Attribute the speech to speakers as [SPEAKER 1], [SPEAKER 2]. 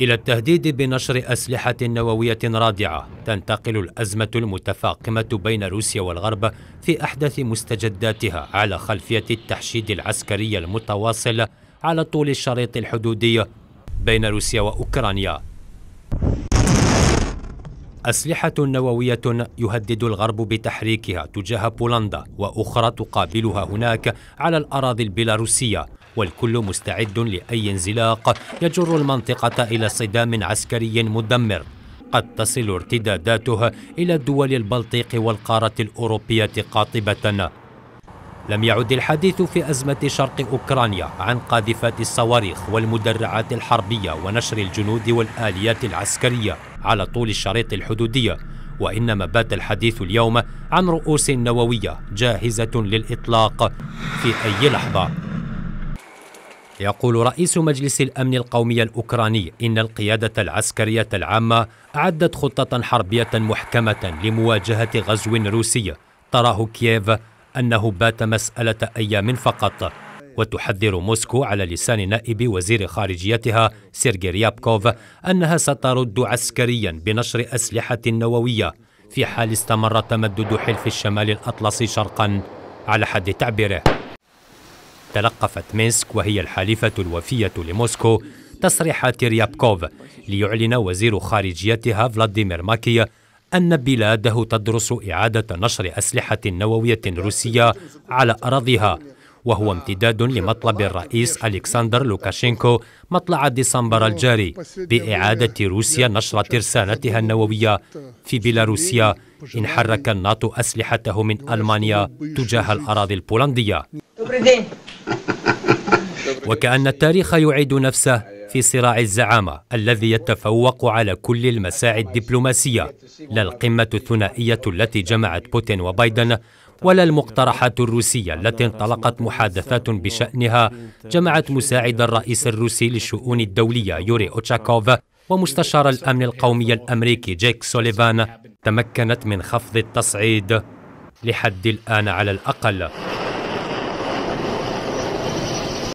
[SPEAKER 1] إلى التهديد بنشر أسلحة نووية رادعة تنتقل الأزمة المتفاقمة بين روسيا والغرب في أحدث مستجداتها على خلفية التحشيد العسكري المتواصل على طول الشريط الحدودي بين روسيا وأوكرانيا أسلحة نووية يهدد الغرب بتحريكها تجاه بولندا وأخرى تقابلها هناك على الأراضي البيلاروسية والكل مستعد لأي انزلاق يجر المنطقة إلى صدام عسكري مدمر قد تصل ارتداداته إلى دول البلطيق والقارة الأوروبية قاطبة لم يعد الحديث في أزمة شرق أوكرانيا عن قاذفات الصواريخ والمدرعات الحربية ونشر الجنود والآليات العسكرية على طول الشريط الحدودية وإنما بات الحديث اليوم عن رؤوس نووية جاهزة للإطلاق في أي لحظة يقول رئيس مجلس الأمن القومي الأوكراني إن القيادة العسكرية العامة أعدت خطة حربية محكمة لمواجهة غزو روسي تراه كييف أنه بات مسألة أيام فقط وتحذر موسكو على لسان نائب وزير خارجيتها سيرجي ريابكوف أنها سترد عسكريا بنشر أسلحة نووية في حال استمر تمدد حلف الشمال الأطلسي شرقا على حد تعبيره تلقفت مينسك وهي الحليفة الوفية لموسكو تصريحات ريابكوف ليعلن وزير خارجيتها فلاديمير ماكي أن بلاده تدرس إعادة نشر أسلحة نووية روسية على أراضيها وهو امتداد لمطلب الرئيس ألكسندر لوكاشينكو مطلع ديسمبر الجاري بإعادة روسيا نشر ترسانتها النووية في بيلاروسيا إن حرك الناتو أسلحته من ألمانيا تجاه الأراضي البولندية وكأن التاريخ يعيد نفسه في صراع الزعامة الذي يتفوق على كل المساعي الدبلوماسية لا القمة الثنائية التي جمعت بوتين وبايدن ولا المقترحات الروسية التي انطلقت محادثات بشأنها جمعت مساعد الرئيس الروسي للشؤون الدولية يوري أوتشاكوف ومستشار الأمن القومي الأمريكي جيك سوليفان تمكنت من خفض التصعيد لحد الآن على الأقل